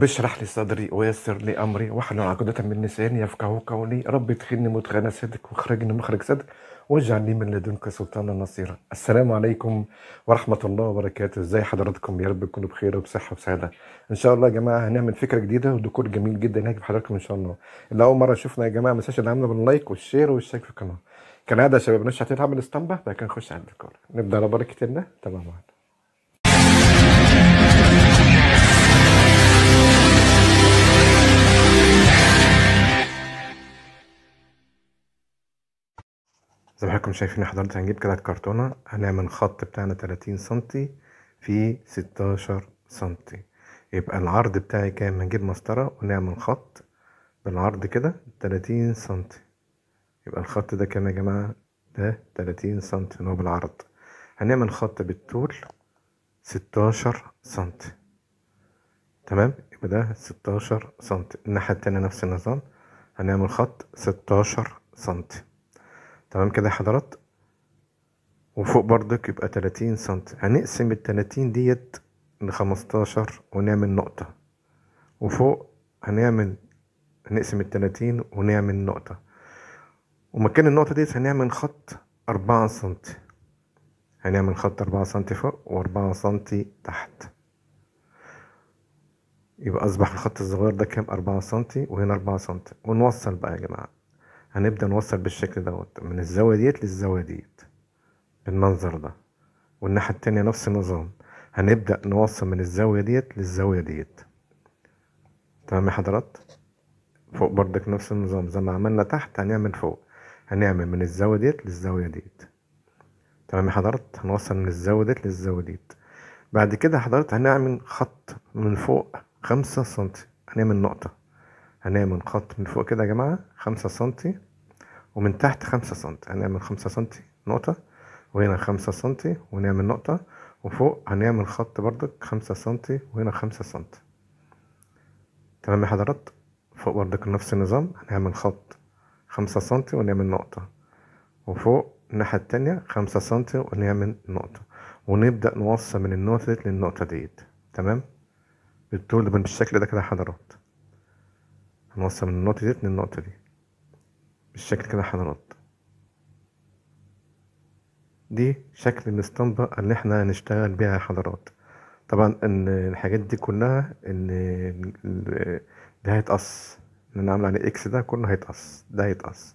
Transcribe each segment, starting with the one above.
بشرح لي صدري ويسر لي امري واحلل عقدة من لساني يفقه قولي ربي ادخلني مدخل صدق واخرجني مخرج صدق واجعلني من لدنك سلطانا نصيرا السلام عليكم ورحمة الله وبركاته ازي حضراتكم يا رب تكونوا بخير وبصحة وسعادة ان شاء الله يا جماعة هنعمل فكرة جديدة وديكور جميل جدا هناك بحضراتكم ان شاء الله اللي اول مرة شفنا يا جماعة ما تنساش العمل باللايك والشير والاشتراك في القناة كالعادة يا شباب نشرح هنعمل اسطمبة بعد كده نخش على الديكور نبدأ على بركة الله تمام حضراتكم شايفين حضرتك هنجيب كده الكرتونة هنعمل خط بتاعنا تلاتين سنتي في ستاشر سنتي يبقى العرض بتاعي كام هنجيب مسطرة ونعمل خط بالعرض كده تلاتين سنتي يبقى الخط ده كام يا جماعة ده تلاتين سنتي هو بالعرض هنعمل خط بالطول ستاشر سنتي تمام يبقى ده ستاشر سنتي الناحية التانية نفس النظام هنعمل خط ستاشر سنتي تمام كده يا حضرات وفوق بردك يبقى تلاتين سنتي هنقسم التلاتين ديت لخمستاشر ونعمل نقطة وفوق هنعمل هنقسم التلاتين ونعمل نقطة ومكان النقطة ديت هنعمل خط أربعة سنتي هنعمل خط أربعة سنتي فوق وأربعة سنتي تحت يبقى أصبح الخط الصغير ده كام أربعة سنتي وهنا أربعة سنتي ونوصل بقى يا جماعة هنبدأ نوصل بالشكل دوت من الزاوية ديت للزاوية ديت بالمنظر ده والناحية التانية نفس النظام هنبدأ نوصل من الزاوية ديت للزاوية ديت تمام يا حضرات فوق بردك نفس النظام زي ما عملنا تحت هنعمل فوق هنعمل من الزاوية ديت للزاوية ديت تمام يا حضرات هنوصل من الزاوية ديت للزاوية ديت بعد كده حضرات هنعمل خط من فوق خمسة سنتي هنعمل نقطة هنعمل خط من فوق كده يا جماعة خمسة سنتي ومن تحت خمسة سنتي هنعمل خمسة سنتي نقطة وهنا خمسة سنتي ونعمل نقطة وفوق هنعمل خط بردك خمسة سنتي وهنا خمسة سنتي تمام يا حضرات فوق بردك نفس النظام هنعمل خط خمسة سنتي ونعمل نقطة وفوق الناحية التانية خمسة سنتي ونعمل نقطة ونبدأ نوصل من النقطة ديت للنقطة ديت تمام بالطول بالشكل ده كده يا حضرات هنوصل من النقطة ديت للنقطة دي بالشكل كده حضرات دي شكل الاسطمبة اللي احنا هنشتغل بيها يا حضرات طبعا ان الحاجات دي كلها ان ده هيتقص ان انا عامل عليه اكس ده كله هيتقص ده هيتقص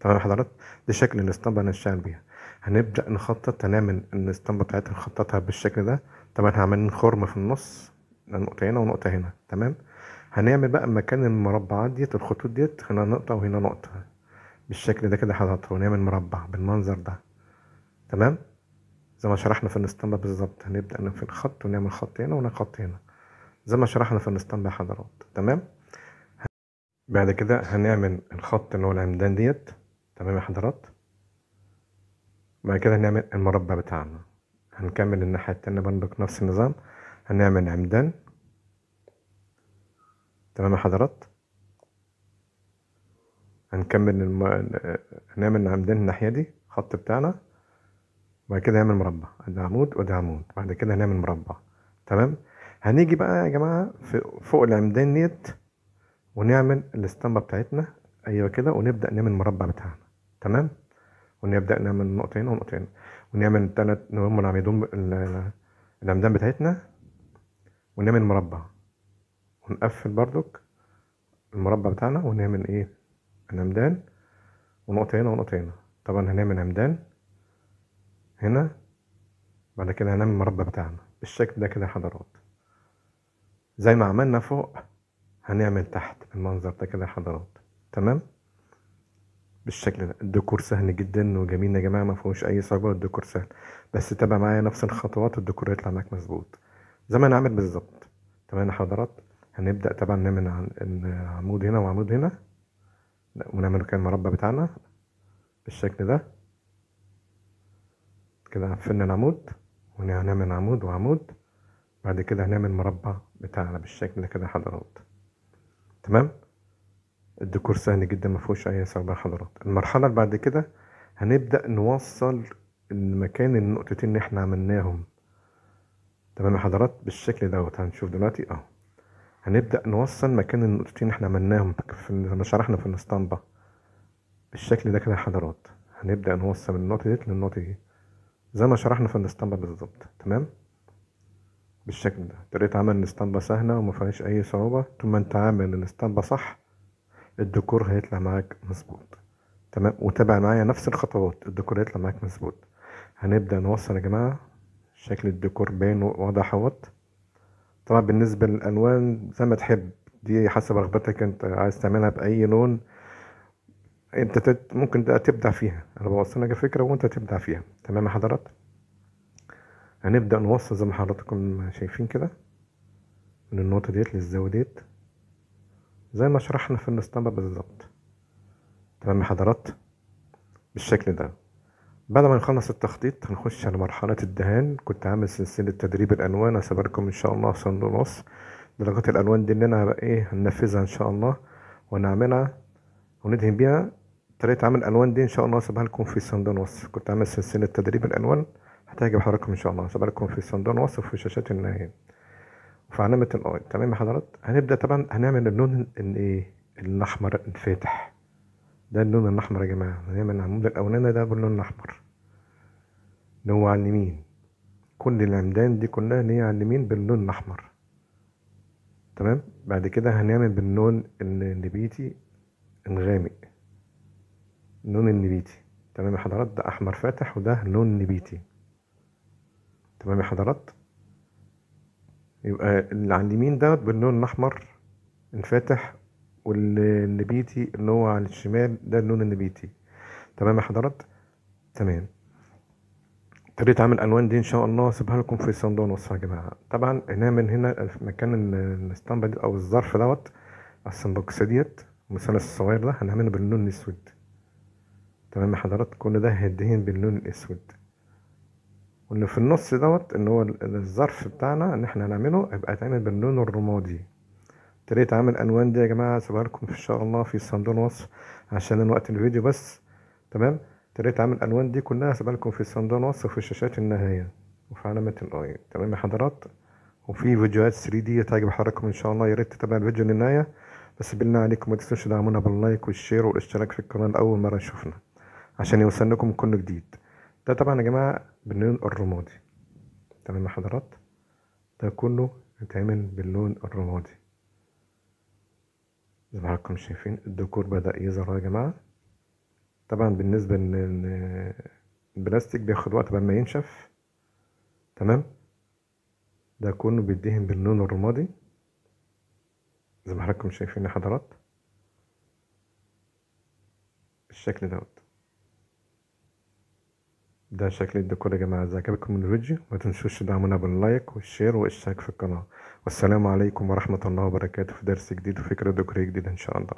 طبعا يا حضرات ده شكل الاسطمبة اللي هنشتغل بيها هنبدأ نخطط هنعمل الاسطمبة بتاعتها نخططها بالشكل ده طبعا هعمل خرم في النص نقطة هنا ونقطة هنا تمام هنعمل بقى مكان المربعات ديت الخطوط ديت هنا نقطة وهنا نقطة بالشكل ده كده حضرته ونعمل مربع بالمنظر ده تمام زي ما شرحنا في الاسطمبة بالظبط هنبدأ في الخط ونعمل خط هنا ونعمل خط هنا زي ما شرحنا في الاسطمبة يا حضرات تمام بعد كده هنعمل الخط اللي هو العمدان ديت تمام يا حضرات بعد كده هنعمل المربع بتاعنا هنكمل الناحية التانية برضك نفس النظام هنعمل عمدان تمام يا حضرات هنكمل الم... نعمل عمودين الناحية دي الخط بتاعنا وبعد كده هنعمل مربع ده عمود وده عمود بعد كده هنعمل مربع تمام هنيجي بقى يا جماعة فوق العمودين ديت ونعمل الاسطمبة بتاعتنا ايوه كده ونبدأ نعمل المربع بتاعنا تمام ونبدأ نعمل نقطتين ونقطتين ونعمل تلات نقوم العمودين العمدان بتاعتنا ونعمل مربع ونقفل بردك المربع بتاعنا ونعمل ايه من همدان ونقطة هنا ونقطة هنا طبعا هنعمل همدان هنا بعد كده هنعمل المربع بتاعنا بالشكل ده كده يا حضرات زي ما عملنا فوق هنعمل تحت بالمنظر ده كده يا حضرات تمام بالشكل ده الديكور سهل جدا وجميل يا جماعه ما فيهوش اي صعوبه الديكور سهل بس تابع معايا نفس الخطوات والديكور يطلع معاك مظبوط زي ما انا عامل بالظبط تمام يا حضرات هنبدا طبعا نعمل عمود هنا وعمود هنا ونعمله كده المربع بتاعنا بالشكل ده كده قفلنا العمود وهنعمل عمود وعمود بعد كده هنعمل مربع بتاعنا بالشكل ده كده حضرات تمام الديكور سهل جدا ما فيهوش اي صعوبه حضرات المرحله اللي بعد كده هنبدا نوصل المكان النقطتين اللي احنا عملناهم تمام يا حضرات بالشكل دوت هنشوف دلوقتي اهو هنبدأ نوصل مكان النقطتين احنا عملناهم في لما شرحنا في الاسطمبة بالشكل ده كده حضرات هنبدأ نوصل من النقطة دي للنقطة دي زي ما شرحنا في الاسطمبة بالظبط تمام بالشكل ده طريقة عمل الاسطمبة سهلة وما فيهاش أي صعوبة طول ما انت عامل الاسطمبة صح الديكور هيطلع معاك مظبوط تمام وتابع معايا نفس الخطوات الديكور هيطلع معاك مظبوط هنبدأ نوصل يا جماعة شكل الديكور باين واضح اهوت طبعا بالنسبة للألوان زي ما تحب دي حسب رغبتك انت عايز تعملها بأي لون انت تت ممكن تبدع فيها انا بوصل لك الفكرة وانت تبدع فيها تمام يا حضرات هنبدأ نوصل زي ما حضراتكم شايفين كده من النقطة ديت للزاوية ديت زي ما شرحنا في الاسطمبة بالظبط تمام يا حضرات بالشكل ده بعد ما نخلص التخطيط هنخش على مرحلة الدهان كنت عامل سلسلة تدريب الألوان هسيبها لكم إن شاء الله صندوق نص درجات الألوان دي اللي أنا هبقى إيه هننفذها إن شاء الله ونعملها وندهن بيها طريقة عمل الألوان دي إن شاء الله هسيبها لكم في صندوق نص كنت عامل سلسلة تدريب الألوان هتعجب حضراتكم إن شاء الله هسيبها لكم في صندوق نص وفي شاشات النهاية وفي علامة الأي تمام يا حضرات هنبدأ طبعا هنعمل اللون الإيه الأحمر الفاتح ده اللون الاحمر يا جماعه دايما العمود الاولاني ده باللون الاحمر اللي هو على اليمين كل العمدان دي كلها اللي هي على اليمين باللون الاحمر تمام بعد كده هنعمل باللون النبيتي الغامق اللون النبيتي تمام يا حضرات ده احمر فاتح وده لون نبيتي تمام يا حضرات يبقى اللي على اليمين ده باللون الاحمر الفاتح والنبيتي اللي هو على الشمال ده اللون النبيتي تمام يا حضرات تمام طريقة عمل الألوان دي إن شاء الله هسيبها لكم في صندوق نصها يا جماعة طبعا هنا من هنا مكان الاسطمبة دي أو الظرف دوت الصندوقسة ديت المثلث الصغير ده هنعمله باللون الأسود تمام يا حضرات كل ده هيدهن باللون الأسود واللي في النص دوت اللي هو الظرف بتاعنا اللي احنا هنعمله هيبقى هيتعمل باللون الرمادي ابتديت اعمل الوان دي يا جماعه هسيبها لكم ان شاء الله في صندوق الوصف عشان الوقت الفيديو بس تمام ابتديت اعمل الالوان دي كلها هسيبها لكم في صندوق الوصف وفي شاشات النهايه وفي علامه الاي تمام يا حضرات وفي فيديوهات 3 دي تعجب حضراتكم ان شاء الله يا ريت تتابع الفيديو للنهايه بس بالله عليكم ما تنسوش تدعمونا باللايك والشير والاشتراك في القناه اول مره نشوفنا عشان يوصل لكم كل جديد ده طبعا يا جماعه باللون الرمادي تمام يا حضرات ده كله يتعمل باللون الرمادي زي ما حضراتكم شايفين الديكور بدأ يظهر يا جماعة طبعا بالنسبة البلاستيك بياخد وقت بعد ما ينشف تمام ده كونه بيدهن باللون الرمادي زي ما حضراتكم شايفين يا حضرات بالشكل دوت ده شكل الديكور يا جماعه اذا عجبكم الفيديو ما تنسوش تدعمونا باللايك والشير والاشتراك في القناه والسلام عليكم ورحمه الله وبركاته في درس جديد وفكره ديكورية جديده ان شاء الله